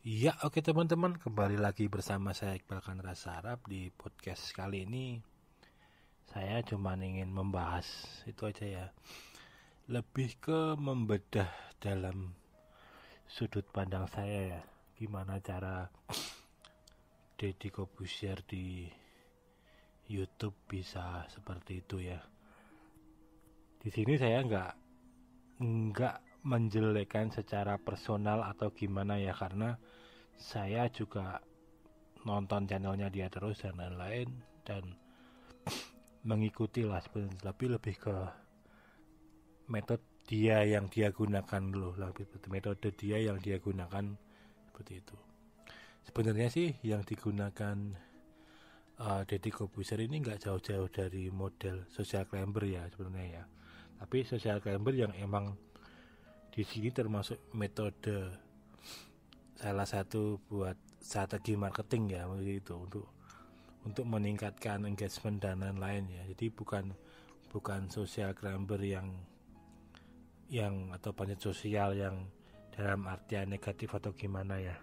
Ya oke okay, teman-teman kembali lagi bersama saya Iqbal Kanra Sarap di podcast kali ini Saya cuma ingin membahas itu aja ya Lebih ke membedah dalam sudut pandang saya ya Gimana cara Deddy Kobusier di YouTube bisa seperti itu ya di sini saya nggak nggak menjelekan secara personal atau gimana ya karena saya juga nonton channelnya dia terus dan lain-lain dan mengikuti lah sebenarnya tapi lebih ke metode dia yang dia gunakan loh lebih ke metode dia yang dia gunakan seperti itu sebenarnya sih yang digunakan uh, Deddy Kobuser ini nggak jauh-jauh dari model social climber ya sebenarnya ya tapi social climber yang emang di sini termasuk metode salah satu buat strategi marketing ya begitu untuk untuk meningkatkan engagement dan lain-lain ya jadi bukan bukan sosial climber yang yang atau panjat sosial yang dalam artian negatif atau gimana ya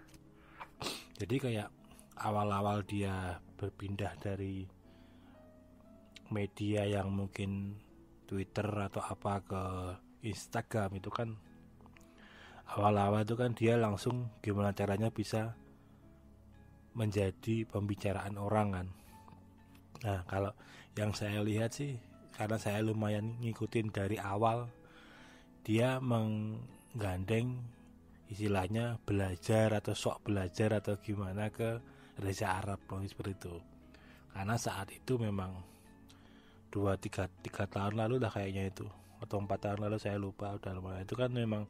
jadi kayak awal-awal dia berpindah dari media yang mungkin Twitter atau apa ke Instagram itu kan awal-awal itu kan dia langsung gimana caranya bisa menjadi pembicaraan orang kan nah kalau yang saya lihat sih karena saya lumayan ngikutin dari awal dia menggandeng istilahnya belajar atau sok belajar atau gimana ke Reza Arab mungkin seperti itu karena saat itu memang dua tiga tiga tahun lalu lah kayaknya itu atau empat tahun lalu saya lupa udah lumayan itu kan memang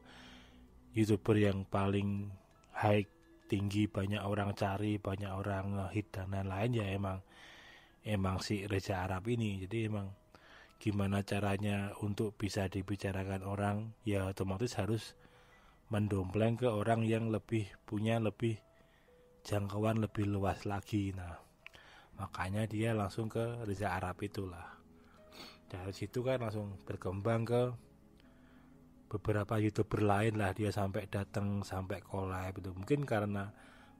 youtuber yang paling high tinggi banyak orang cari banyak orang hit dan lain-lain ya emang emang si Reza Arab ini jadi emang gimana caranya untuk bisa dibicarakan orang ya otomatis harus mendompleng ke orang yang lebih punya lebih jangkauan lebih luas lagi nah makanya dia langsung ke Reza Arab itulah dari situ kan langsung berkembang ke beberapa youtuber lain lah dia sampai datang sampai collab itu mungkin karena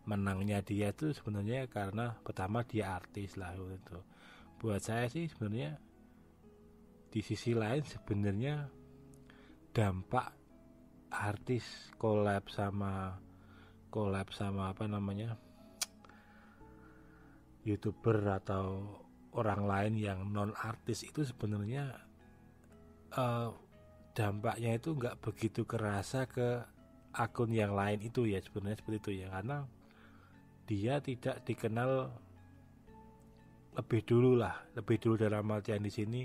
menangnya dia itu sebenarnya karena pertama dia artis lah itu buat saya sih sebenarnya di sisi lain sebenarnya dampak artis collab sama collab sama apa namanya youtuber atau orang lain yang non artis itu sebenarnya uh, dampaknya itu nggak begitu kerasa ke akun yang lain itu ya sebenarnya seperti itu ya karena dia tidak dikenal lebih dulu lah lebih dulu dalam artian di sini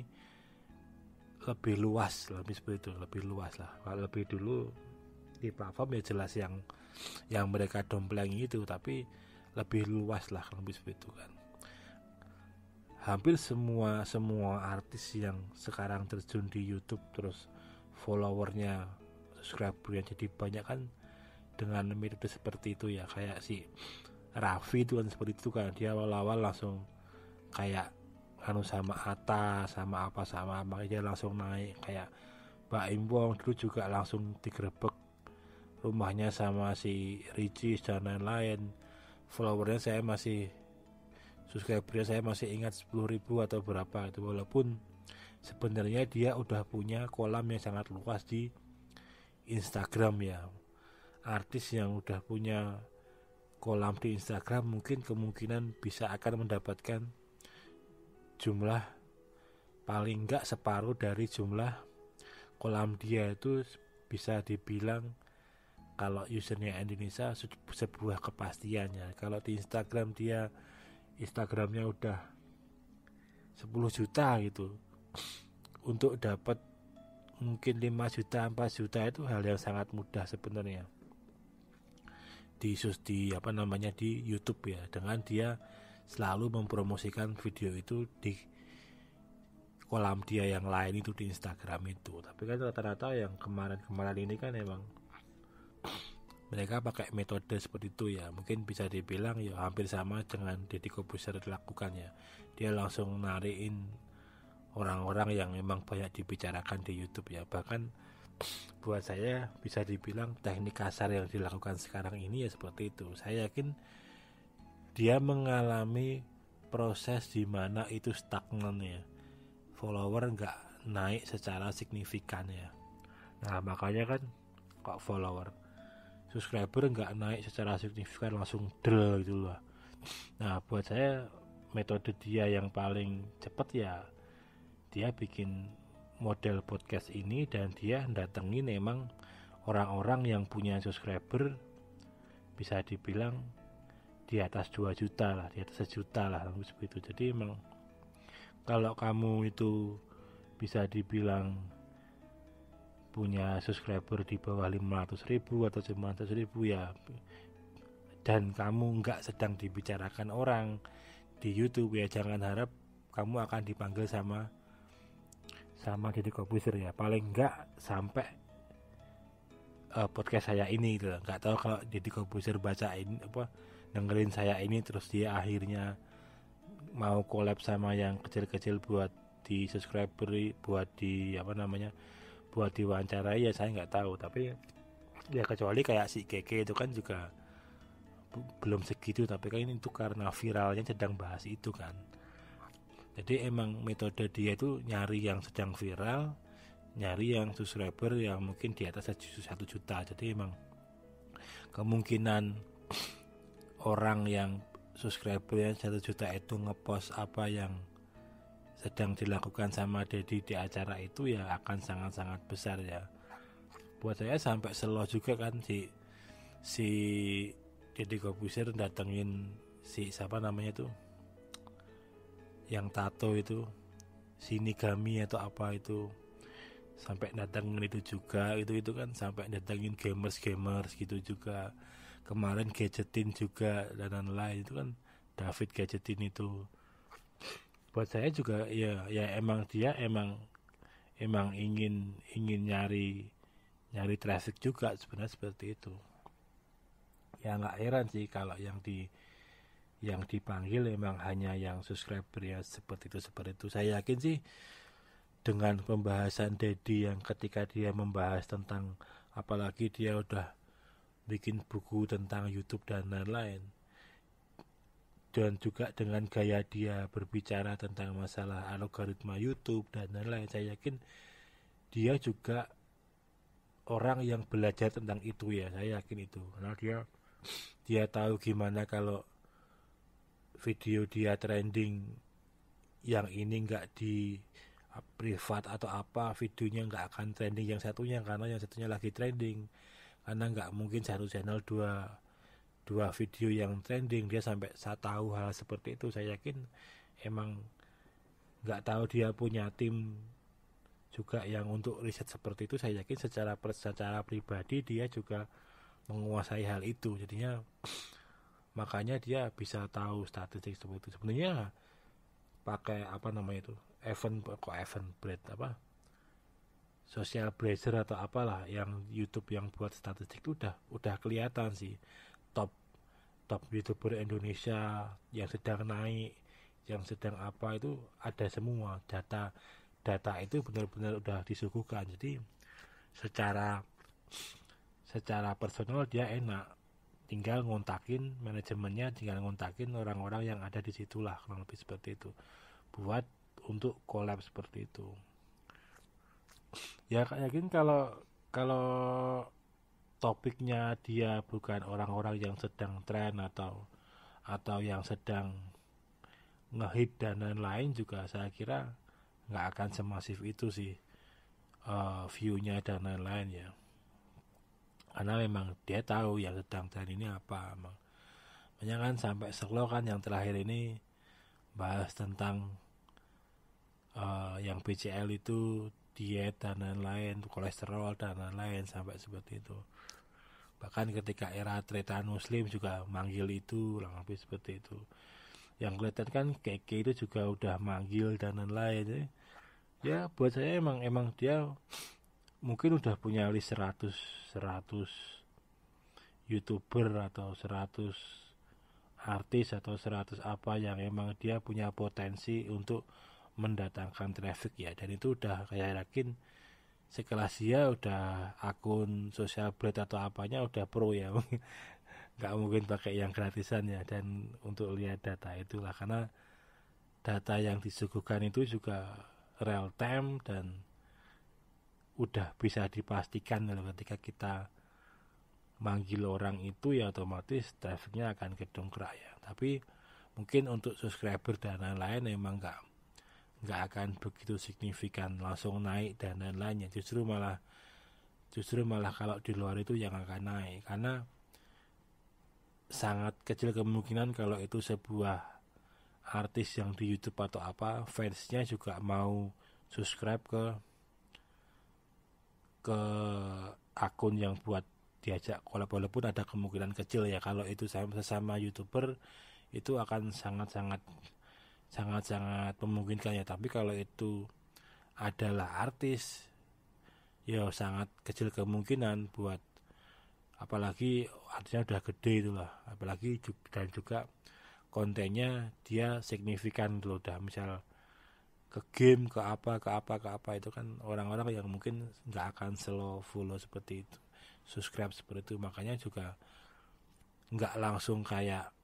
lebih luas lebih seperti itu lebih luas lah kalau lebih dulu di platform ya jelas yang yang mereka dompleng itu tapi lebih luas lah lebih seperti itu kan hampir semua semua artis yang sekarang terjun di YouTube terus followernya subscribernya jadi banyak kan dengan metode seperti itu ya kayak si Raffi itu kan seperti itu kan dia awal-awal langsung kayak anu sama Ata sama apa sama makanya dia langsung naik kayak Mbak Impong dulu juga langsung digerebek rumahnya sama si Ricis dan lain-lain followernya saya masih subscribernya saya masih ingat 10.000 atau berapa itu walaupun sebenarnya dia udah punya kolam yang sangat luas di Instagram ya artis yang udah punya kolam di Instagram mungkin kemungkinan bisa akan mendapatkan jumlah paling enggak separuh dari jumlah kolam dia itu bisa dibilang kalau usernya Indonesia sebuah kepastiannya kalau di Instagram dia Instagramnya udah 10 juta gitu untuk dapat mungkin 5 juta 4 juta itu hal yang sangat mudah sebenarnya di sus di apa namanya di YouTube ya dengan dia selalu mempromosikan video itu di kolam dia yang lain itu di Instagram itu tapi kan rata-rata yang kemarin-kemarin ini kan emang mereka pakai metode seperti itu ya mungkin bisa dibilang ya hampir sama dengan Deddy Kobuser dilakukannya dia langsung nariin orang-orang yang memang banyak dibicarakan di YouTube ya bahkan buat saya bisa dibilang teknik kasar yang dilakukan sekarang ini ya seperti itu saya yakin dia mengalami proses di mana itu stagnan ya follower nggak naik secara signifikan ya nah makanya kan kok follower subscriber nggak naik secara signifikan langsung drill gitu loh nah buat saya metode dia yang paling cepat ya dia bikin model podcast ini dan dia datengin emang orang-orang yang punya subscriber bisa dibilang di atas 2 juta lah di atas sejuta lah begitu. jadi memang kalau kamu itu bisa dibilang punya subscriber di bawah 500 ribu atau 900 ribu ya dan kamu nggak sedang dibicarakan orang di YouTube ya jangan harap kamu akan dipanggil sama sama jadi komposer ya paling enggak sampai uh, podcast saya ini gitu nggak tahu kalau jadi komposer bacain apa dengerin saya ini terus dia akhirnya mau collab sama yang kecil-kecil buat di subscriber buat di apa namanya buat wawancara ya saya nggak tahu tapi ya kecuali kayak si keke itu kan juga belum segitu tapi kan ini itu karena viralnya sedang bahas itu kan jadi emang metode dia itu nyari yang sedang viral nyari yang subscriber yang mungkin di atas satu juta jadi emang kemungkinan orang yang subscribernya satu juta itu ngepost apa yang sedang dilakukan sama Dedi di acara itu ya akan sangat-sangat besar ya buat saya sampai selo juga kan si si Deddy Corbuzier datengin si siapa namanya tuh yang tato itu sini kami atau apa itu sampai datangin itu juga itu itu kan sampai datangin gamers gamers gitu juga kemarin gadgetin juga dan lain-lain itu kan David gadgetin itu buat saya juga ya ya emang dia emang emang ingin ingin nyari nyari traffic juga sebenarnya seperti itu ya nggak heran sih kalau yang di yang dipanggil memang hanya yang subscriber ya seperti itu seperti itu saya yakin sih dengan pembahasan Dedi yang ketika dia membahas tentang apalagi dia udah bikin buku tentang YouTube dan lain-lain dan juga dengan gaya dia berbicara tentang masalah algoritma YouTube dan lain-lain saya yakin dia juga orang yang belajar tentang itu ya saya yakin itu karena dia dia tahu gimana kalau video dia trending yang ini nggak di privat atau apa videonya nggak akan trending yang satunya karena yang satunya lagi trending karena nggak mungkin satu channel dua dua video yang trending dia sampai saya tahu hal seperti itu saya yakin emang nggak tahu dia punya tim juga yang untuk riset seperti itu saya yakin secara secara pribadi dia juga menguasai hal itu jadinya makanya dia bisa tahu statistik seperti itu sebenarnya pakai apa namanya itu event kok event bread apa social blazer atau apalah yang YouTube yang buat statistik itu udah udah kelihatan sih top top youtuber Indonesia yang sedang naik yang sedang apa itu ada semua data data itu benar-benar udah disuguhkan jadi secara secara personal dia enak tinggal ngontakin manajemennya tinggal ngontakin orang-orang yang ada di situlah kurang lebih seperti itu buat untuk collab seperti itu ya kak yakin kalau kalau topiknya dia bukan orang-orang yang sedang tren atau atau yang sedang ngehit dan lain-lain juga saya kira nggak akan semasif itu sih uh, viewnya dan lain-lain ya karena memang dia tahu yang sedang dan ini apa emang banyak kan sampai selo kan yang terakhir ini bahas tentang uh, yang BCL itu diet dan lain-lain kolesterol dan lain-lain sampai seperti itu bahkan ketika era tretan muslim juga manggil itu lebih seperti itu yang kelihatan kan keke itu juga udah manggil dan lain-lain ya buat saya emang emang dia mungkin udah punya list 100 100 youtuber atau 100 artis atau 100 apa yang emang dia punya potensi untuk mendatangkan traffic ya dan itu udah kayak yakin sekelas dia udah akun sosial blade atau apanya udah pro ya nggak mungkin pakai yang gratisan ya dan untuk lihat data itulah karena data yang disuguhkan itu juga real time dan udah bisa dipastikan kalau ketika kita manggil orang itu ya otomatis trafficnya akan kedongkrak ya tapi mungkin untuk subscriber dan lain-lain emang nggak nggak akan begitu signifikan langsung naik dan lain-lainnya justru malah justru malah kalau di luar itu yang akan naik karena sangat kecil kemungkinan kalau itu sebuah artis yang di YouTube atau apa fansnya juga mau subscribe ke ke akun yang buat diajak kolab walaupun ada kemungkinan kecil ya kalau itu sama sesama youtuber itu akan sangat-sangat sangat-sangat memungkinkan ya tapi kalau itu adalah artis ya sangat kecil kemungkinan buat apalagi artinya udah gede itulah apalagi dan juga kontennya dia signifikan gitu loh udah misal ke game ke apa ke apa ke apa itu kan orang-orang yang mungkin nggak akan slow follow seperti itu subscribe seperti itu makanya juga nggak langsung kayak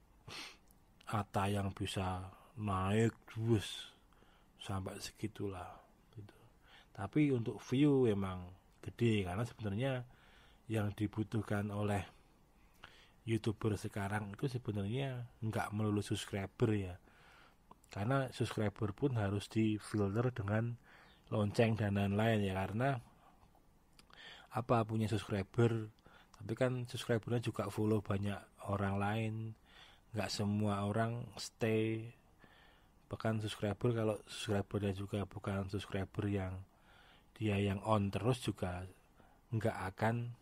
Ata yang bisa naik terus sampai segitulah gitu. tapi untuk view emang gede karena sebenarnya yang dibutuhkan oleh youtuber sekarang itu sebenarnya nggak melulu subscriber ya karena subscriber pun harus di filter dengan lonceng dan lain-lain ya karena apa punya subscriber tapi kan subscribernya juga follow banyak orang lain nggak semua orang stay bahkan subscriber kalau subscribernya juga bukan subscriber yang dia yang on terus juga nggak akan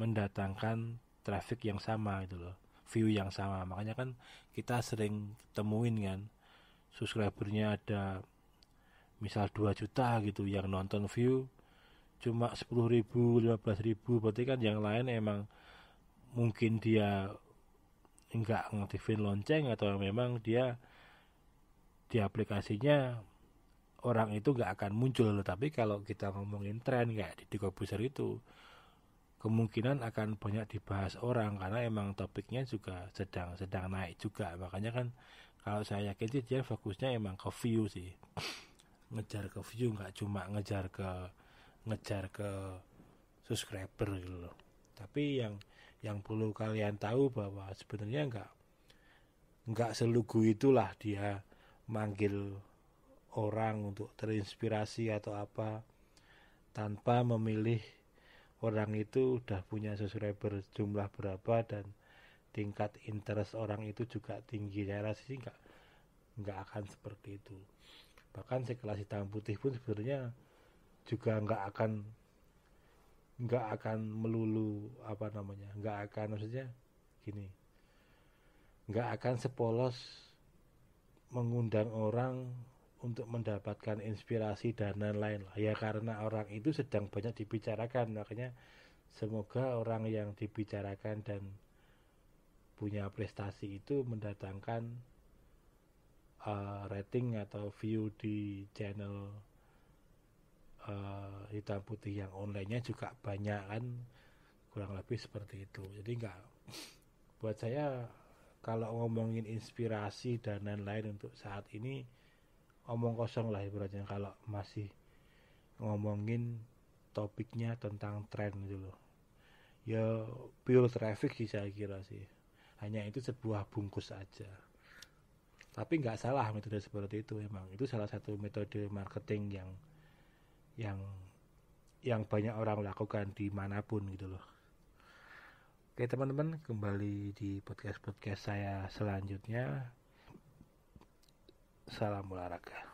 mendatangkan traffic yang sama gitu loh view yang sama makanya kan kita sering temuin kan subscribernya ada misal 2 juta gitu yang nonton view cuma 10 ribu 15 ribu berarti kan yang lain emang mungkin dia enggak ngaktifin lonceng atau memang dia di aplikasinya orang itu enggak akan muncul tapi kalau kita ngomongin tren kayak di Dikobuser itu kemungkinan akan banyak dibahas orang karena emang topiknya juga sedang sedang naik juga makanya kan kalau saya yakin sih dia fokusnya emang ke view sih ngejar ke view nggak cuma ngejar ke ngejar ke subscriber gitu loh tapi yang yang perlu kalian tahu bahwa sebenarnya nggak nggak selugu itulah dia manggil orang untuk terinspirasi atau apa tanpa memilih orang itu udah punya subscriber jumlah berapa dan tingkat interest orang itu juga tinggi saya rasa sih nggak nggak akan seperti itu bahkan sekelas hitam putih pun sebenarnya juga nggak akan nggak akan melulu apa namanya nggak akan maksudnya gini nggak akan sepolos mengundang orang untuk mendapatkan inspirasi dan lain-lain lah ya karena orang itu sedang banyak dibicarakan makanya semoga orang yang dibicarakan dan punya prestasi itu mendatangkan uh, rating atau view di channel uh, hitam putih yang onlinenya juga banyak kan kurang lebih seperti itu jadi nggak buat saya kalau ngomongin inspirasi dan lain-lain untuk saat ini omong kosong lah ibaratnya kalau masih ngomongin topiknya tentang tren gitu loh ya pure traffic sih saya kira sih hanya itu sebuah bungkus aja tapi nggak salah metode seperti itu emang itu salah satu metode marketing yang yang yang banyak orang lakukan dimanapun gitu loh oke teman-teman kembali di podcast podcast saya selanjutnya salam olahraga